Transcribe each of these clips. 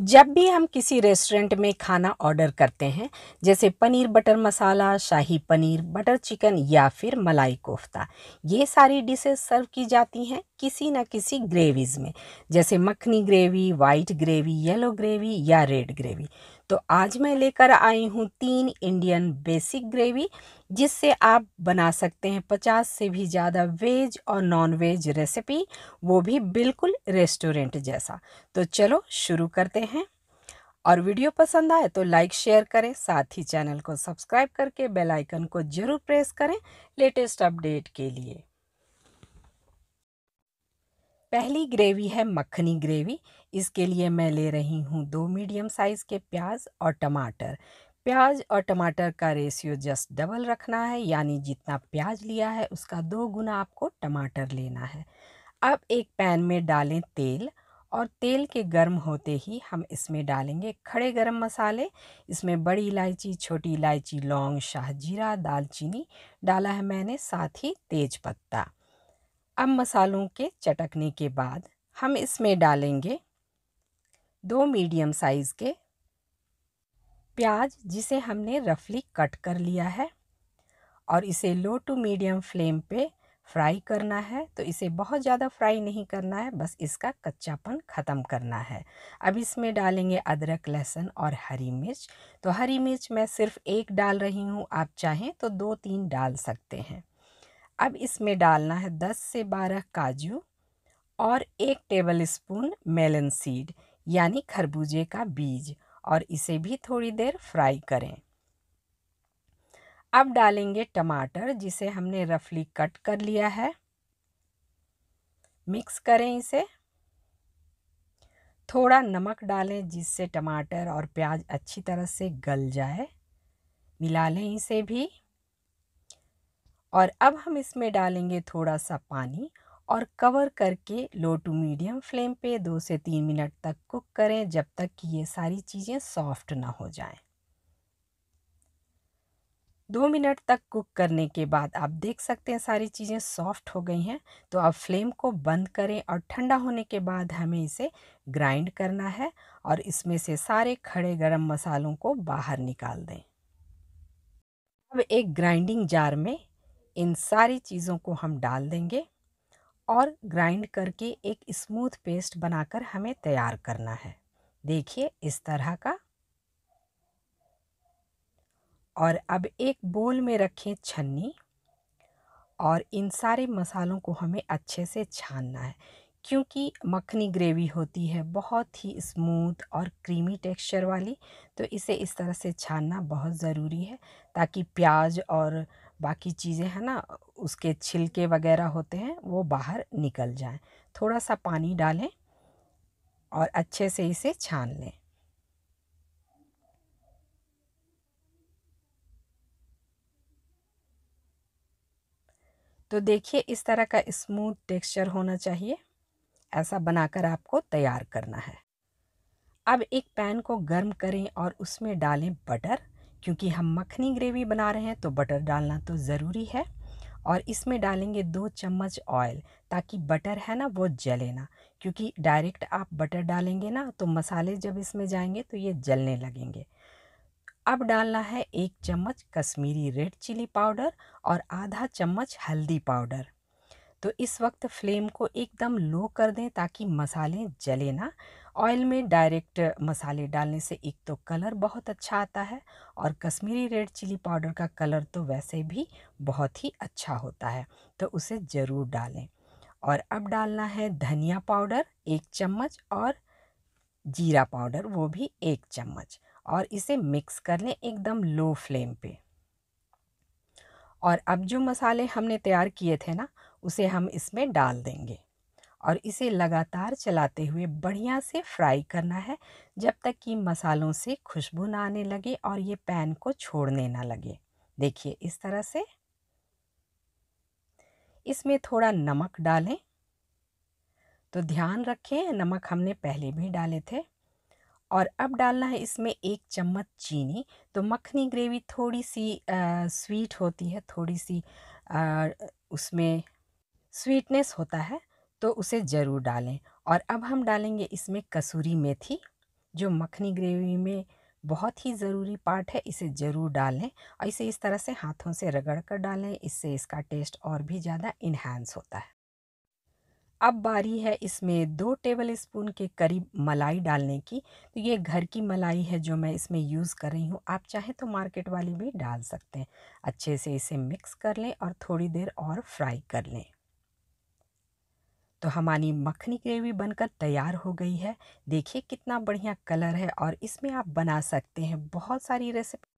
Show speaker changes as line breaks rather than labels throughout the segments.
जब भी हम किसी रेस्टोरेंट में खाना ऑर्डर करते हैं जैसे paneer butter masala shahi paneer butter chicken या फिर मलाई कोफ्ता ये सारी डिशेस सर्व की जाती हैं किसी न किसी ग्रेवीज़ में जैसे makhani gravy white gravy yellow gravy या रेड ग्रेवी तो आज मैं लेकर आई हूँ तीन इंडियन बेसिक ग्रेवी जिससे आप बना सकते हैं पचास से भी ज़्यादा वेज और नॉन वेज रेसिपी वो भी बिल्कुल रेस्टोरेंट जैसा तो चलो शुरू करते हैं और वीडियो पसंद आए तो लाइक शेयर करें साथ ही चैनल को सब्सक्राइब करके बेल आइकन को ज़रूर प्रेस करें लेटेस्ट अपडेट के लिए पहली ग्रेवी है मक्खनी ग्रेवी इसके लिए मैं ले रही हूँ दो मीडियम साइज़ के प्याज और टमाटर प्याज और टमाटर का रेशियो जस्ट डबल रखना है यानी जितना प्याज लिया है उसका दो गुना आपको टमाटर लेना है अब एक पैन में डालें तेल और तेल के गर्म होते ही हम इसमें डालेंगे खड़े गरम मसाले इसमें बड़ी इलायची छोटी इलायची लौंग शाहजीरा दालचीनी डाला है मैंने साथ ही तेज पत्ता अब मसालों के चटकने के बाद हम इसमें डालेंगे दो मीडियम साइज़ के प्याज जिसे हमने रफली कट कर लिया है और इसे लो टू मीडियम फ्लेम पे फ्राई करना है तो इसे बहुत ज़्यादा फ्राई नहीं करना है बस इसका कच्चापन ख़त्म करना है अब इसमें डालेंगे अदरक लहसुन और हरी मिर्च तो हरी मिर्च मैं सिर्फ एक डाल रही हूँ आप चाहें तो दो तीन डाल सकते हैं अब इसमें डालना है दस से बारह काजू और एक टेबल स्पून मेलन सीड यानी खरबूजे का बीज और इसे भी थोड़ी देर फ्राई करें अब डालेंगे टमाटर जिसे हमने रफली कट कर लिया है मिक्स करें इसे थोड़ा नमक डालें जिससे टमाटर और प्याज अच्छी तरह से गल जाए मिला लें इसे भी और अब हम इसमें डालेंगे थोड़ा सा पानी और कवर करके लो टू मीडियम फ्लेम पे दो से तीन मिनट तक कुक करें जब तक कि ये सारी चीज़ें सॉफ्ट ना हो जाएं। दो मिनट तक कुक करने के बाद आप देख सकते हैं सारी चीज़ें सॉफ्ट हो गई हैं तो अब फ्लेम को बंद करें और ठंडा होने के बाद हमें इसे ग्राइंड करना है और इसमें से सारे खड़े गरम मसालों को बाहर निकाल दें अब एक ग्राइंडिंग जार में इन सारी चीज़ों को हम डाल देंगे और ग्राइंड करके एक स्मूथ पेस्ट बनाकर हमें तैयार करना है देखिए इस तरह का और अब एक बोल में रखें छन्नी और इन सारे मसालों को हमें अच्छे से छानना है क्योंकि मखनी ग्रेवी होती है बहुत ही स्मूथ और क्रीमी टेक्सचर वाली तो इसे इस तरह से छानना बहुत ज़रूरी है ताकि प्याज और बाकी चीज़ें है ना उसके छिलके वगैरह होते हैं वो बाहर निकल जाएं थोड़ा सा पानी डालें और अच्छे से इसे छान लें तो देखिए इस तरह का स्मूथ टेक्सचर होना चाहिए ऐसा बनाकर आपको तैयार करना है अब एक पैन को गर्म करें और उसमें डालें बटर क्योंकि हम मखनी ग्रेवी बना रहे हैं तो बटर डालना तो ज़रूरी है और इसमें डालेंगे दो चम्मच ऑयल ताकि बटर है ना वो जले ना क्योंकि डायरेक्ट आप बटर डालेंगे ना तो मसाले जब इसमें जाएंगे तो ये जलने लगेंगे अब डालना है एक चम्मच कश्मीरी रेड चिली पाउडर और आधा चम्मच हल्दी पाउडर तो इस वक्त फ्लेम को एकदम लो कर दें ताकि मसाले जले ना ऑयल में डायरेक्ट मसाले डालने से एक तो कलर बहुत अच्छा आता है और कश्मीरी रेड चिली पाउडर का कलर तो वैसे भी बहुत ही अच्छा होता है तो उसे ज़रूर डालें और अब डालना है धनिया पाउडर एक चम्मच और जीरा पाउडर वो भी एक चम्मच और इसे मिक्स कर लें एकदम लो फ्लेम पे और अब जो मसाले हमने तैयार किए थे ना उसे हम इसमें डाल देंगे और इसे लगातार चलाते हुए बढ़िया से फ्राई करना है जब तक कि मसालों से खुशबू ना आने लगे और ये पैन को छोड़ने ना लगे देखिए इस तरह से इसमें थोड़ा नमक डालें तो ध्यान रखें नमक हमने पहले भी डाले थे और अब डालना है इसमें एक चम्मच चीनी तो मखनी ग्रेवी थोड़ी सी आ, स्वीट होती है थोड़ी सी आ, उसमें स्वीटनेस होता है तो उसे ज़रूर डालें और अब हम डालेंगे इसमें कसूरी मेथी जो मखनी ग्रेवी में बहुत ही ज़रूरी पार्ट है इसे ज़रूर डालें और इसे इस तरह से हाथों से रगड़ कर डालें इससे इसका टेस्ट और भी ज़्यादा इन्हांस होता है अब बारी है इसमें दो टेबल स्पून के करीब मलाई डालने की तो ये घर की मलाई है जो मैं इसमें यूज़ कर रही हूँ आप चाहें तो मार्केट वाली भी डाल सकते हैं अच्छे से इसे मिक्स कर लें और थोड़ी देर और फ्राई कर लें तो हमारी मखनी ग्रेवी बनकर तैयार हो गई है देखिए कितना बढ़िया कलर है और इसमें आप बना सकते हैं बहुत सारी रेसिपी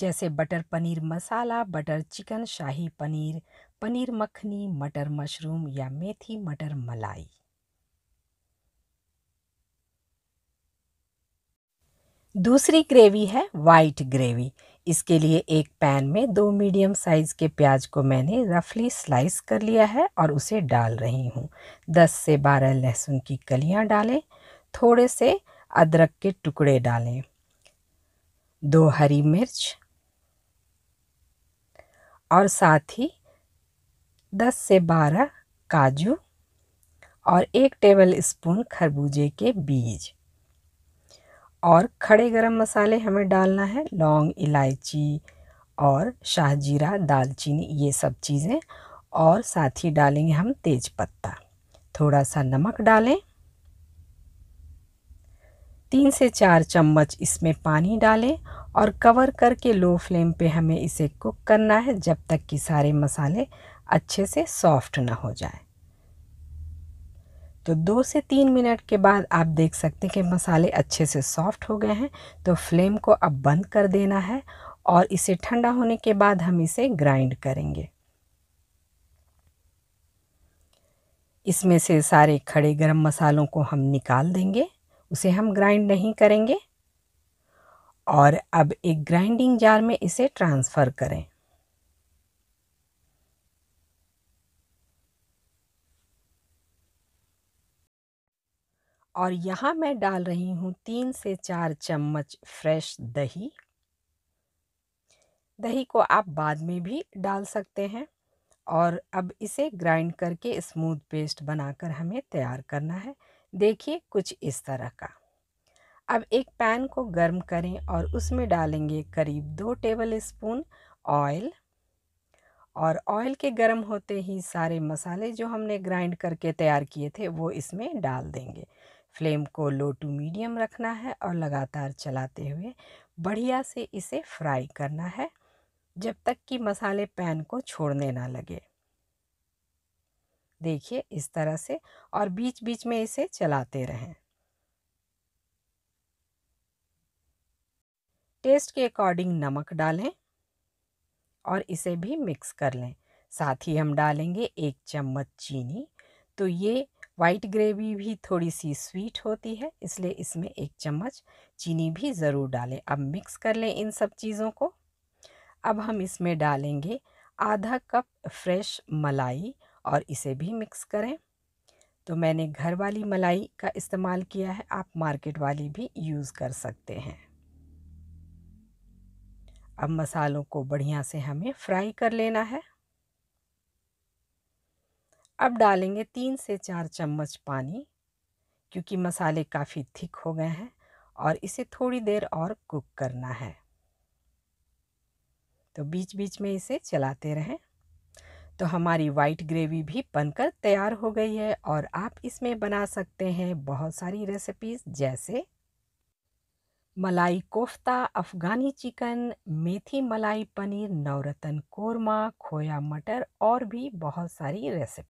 जैसे butter paneer masala butter chicken shahi paneer paneer makhani matar mushroom या मेथी मटर मलाई दूसरी ग्रेवी है वाइट ग्रेवी इसके लिए एक पैन में दो मीडियम साइज़ के प्याज को मैंने रफली स्लाइस कर लिया है और उसे डाल रही हूँ दस से बारह लहसुन की कलियाँ डालें थोड़े से अदरक के टुकड़े डालें दो हरी मिर्च और साथ ही दस से बारह काजू और एक टेबल स्पून खरबूजे के बीज और खड़े गरम मसाले हमें डालना है लौंग इलायची और शाहजीरा दालचीनी ये सब चीज़ें और साथ ही डालेंगे हम तेज पत्ता थोड़ा सा नमक डालें तीन से चार चम्मच इसमें पानी डालें और कवर करके लो फ्लेम पे हमें इसे कुक करना है जब तक कि सारे मसाले अच्छे से सॉफ्ट ना हो जाए तो दो से तीन मिनट के बाद आप देख सकते हैं कि मसाले अच्छे से सॉफ्ट हो गए हैं तो फ्लेम को अब बंद कर देना है और इसे ठंडा होने के बाद हम इसे ग्राइंड करेंगे इसमें से सारे खड़े गरम मसालों को हम निकाल देंगे उसे हम ग्राइंड नहीं करेंगे और अब एक ग्राइंडिंग जार में इसे ट्रांसफ़र करें और यहाँ मैं डाल रही हूँ तीन से चार चम्मच फ्रेश दही दही को आप बाद में भी डाल सकते हैं और अब इसे ग्राइंड करके स्मूथ पेस्ट बनाकर हमें तैयार करना है देखिए कुछ इस तरह का अब एक पैन को गर्म करें और उसमें डालेंगे करीब दो टेबल स्पून ऑयल और ऑयल के गर्म होते ही सारे मसाले जो हमने ग्राइंड करके तैयार किए थे वो इसमें डाल देंगे फ्लेम को लो टू मीडियम रखना है और लगातार चलाते हुए बढ़िया से इसे फ्राई करना है जब तक कि मसाले पैन को छोड़ने ना लगे देखिए इस तरह से और बीच बीच में इसे चलाते रहें टेस्ट के अकॉर्डिंग नमक डालें और इसे भी मिक्स कर लें साथ ही हम डालेंगे एक चम्मच चीनी तो ये वाइट ग्रेवी भी थोड़ी सी स्वीट होती है इसलिए इसमें एक चम्मच चीनी भी ज़रूर डालें अब मिक्स कर लें इन सब चीज़ों को अब हम इसमें डालेंगे आधा कप फ्रेश मलाई और इसे भी मिक्स करें तो मैंने घर वाली मलाई का इस्तेमाल किया है आप मार्केट वाली भी यूज़ कर सकते हैं अब मसालों को बढ़िया से हमें फ्राई कर लेना है अब डालेंगे तीन से चार चम्मच पानी क्योंकि मसाले काफ़ी थिक हो गए हैं और इसे थोड़ी देर और कुक करना है तो बीच बीच में इसे चलाते रहें तो हमारी वाइट ग्रेवी भी बनकर तैयार हो गई है और आप इसमें बना सकते हैं बहुत सारी रेसिपीज़ जैसे मलाई कोफ्ता अफ़गानी चिकन मेथी मलाई पनीर नवरत्न कोरमा खोया मटर और भी बहुत सारी रेसिपी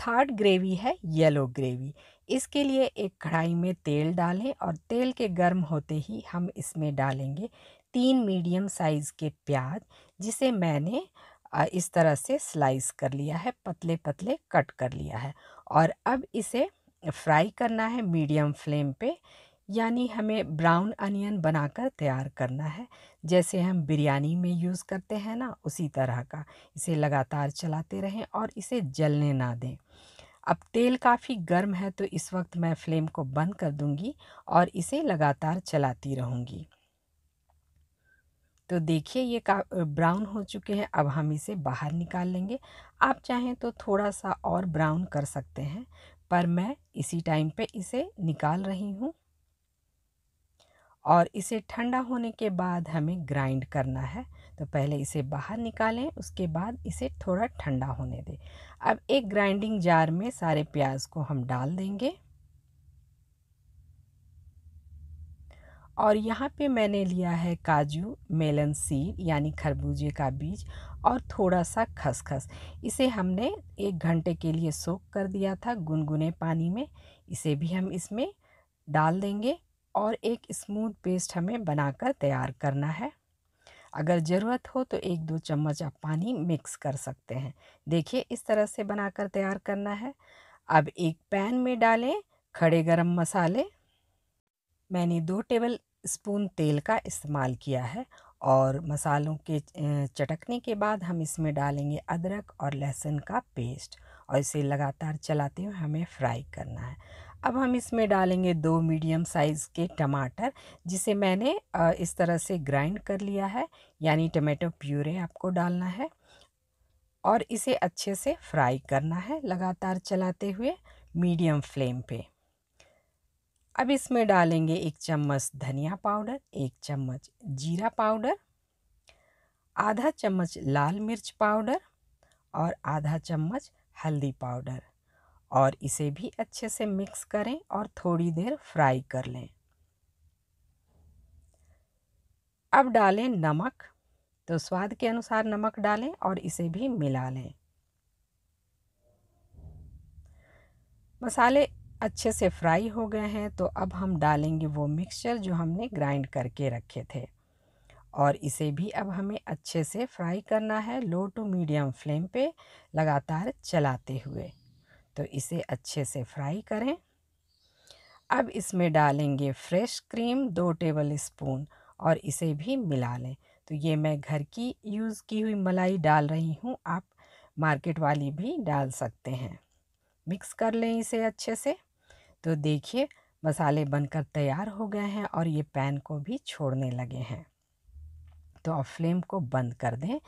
थर्ड ग्रेवी है येलो ग्रेवी इसके लिए एक कढ़ाई में तेल डालें और तेल के गर्म होते ही हम इसमें डालेंगे तीन मीडियम साइज़ के प्याज जिसे मैंने इस तरह से स्लाइस कर लिया है पतले पतले कट कर लिया है और अब इसे फ्राई करना है मीडियम फ्लेम पे यानी हमें ब्राउन अनियन बनाकर तैयार करना है जैसे हम बिरयानी में यूज़ करते हैं ना उसी तरह का इसे लगातार चलाते रहें और इसे जलने ना दें अब तेल काफ़ी गर्म है तो इस वक्त मैं फ्लेम को बंद कर दूंगी और इसे लगातार चलाती रहूंगी तो देखिए ये का ब्राउन हो चुके हैं अब हम इसे बाहर निकाल लेंगे आप चाहें तो थोड़ा सा और ब्राउन कर सकते हैं पर मैं इसी टाइम पे इसे निकाल रही हूँ और इसे ठंडा होने के बाद हमें ग्राइंड करना है तो पहले इसे बाहर निकालें उसके बाद इसे थोड़ा ठंडा होने दें अब एक ग्राइंडिंग जार में सारे प्याज को हम डाल देंगे और यहाँ पे मैंने लिया है काजू मेलन सीड यानी खरबूजे का बीज और थोड़ा सा खसखस इसे हमने एक घंटे के लिए सोख कर दिया था गुनगुने पानी में इसे भी हम इसमें डाल देंगे और एक स्मूथ पेस्ट हमें बनाकर तैयार करना है अगर ज़रूरत हो तो एक दो चम्मच आप पानी मिक्स कर सकते हैं देखिए इस तरह से बनाकर तैयार करना है अब एक पैन में डालें खड़े गरम मसाले मैंने दो टेबल स्पून तेल का इस्तेमाल किया है और मसालों के चटकने के बाद हम इसमें डालेंगे अदरक और लहसुन का पेस्ट और इसे लगातार चलाते हुए हमें फ्राई करना है अब हम इसमें डालेंगे दो मीडियम साइज़ के टमाटर जिसे मैंने इस तरह से ग्राइंड कर लिया है यानी टमाटो प्यूरे आपको डालना है और इसे अच्छे से फ्राई करना है लगातार चलाते हुए मीडियम फ्लेम पे अब इसमें डालेंगे एक चम्मच धनिया पाउडर एक चम्मच जीरा पाउडर आधा चम्मच लाल मिर्च पाउडर और आधा चम्मच हल्दी पाउडर और इसे भी अच्छे से मिक्स करें और थोड़ी देर फ्राई कर लें अब डालें नमक तो स्वाद के अनुसार नमक डालें और इसे भी मिला लें मसाले अच्छे से फ्राई हो गए हैं तो अब हम डालेंगे वो मिक्सचर जो हमने ग्राइंड करके रखे थे और इसे भी अब हमें अच्छे से फ्राई करना है लो टू मीडियम फ्लेम पे लगातार चलाते हुए तो इसे अच्छे से फ्राई करें अब इसमें डालेंगे फ्रेश क्रीम दो टेबल स्पून और इसे भी मिला लें तो ये मैं घर की यूज़ की हुई मलाई डाल रही हूँ आप मार्केट वाली भी डाल सकते हैं मिक्स कर लें इसे अच्छे से तो देखिए मसाले बनकर तैयार हो गए हैं और ये पैन को भी छोड़ने लगे हैं तो आप फ्लेम को बंद कर दें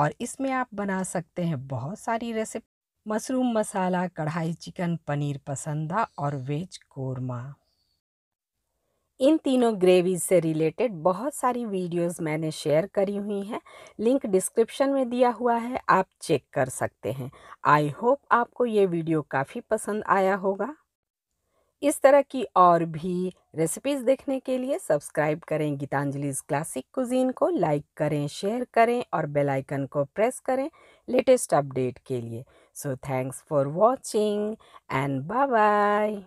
और इसमें आप बना सकते हैं बहुत सारी रेसिपी मशरूम मसाला कढ़ाई चिकन पनीर पसंदा और वेज कोरमा इन तीनों ग्रेवीज से रिलेटेड बहुत सारी वीडियोस मैंने शेयर करी हुई हैं लिंक डिस्क्रिप्शन में दिया हुआ है आप चेक कर सकते हैं आई होप आपको ये वीडियो काफ़ी पसंद आया होगा इस तरह की और भी रेसिपीज़ देखने के लिए सब्सक्राइब करें गीतांजलिज क्लासिक कुजीन को लाइक करें शेयर करें और बेलाइकन को प्रेस करें लेटेस्ट अपडेट के लिए So thanks for watching and bye bye.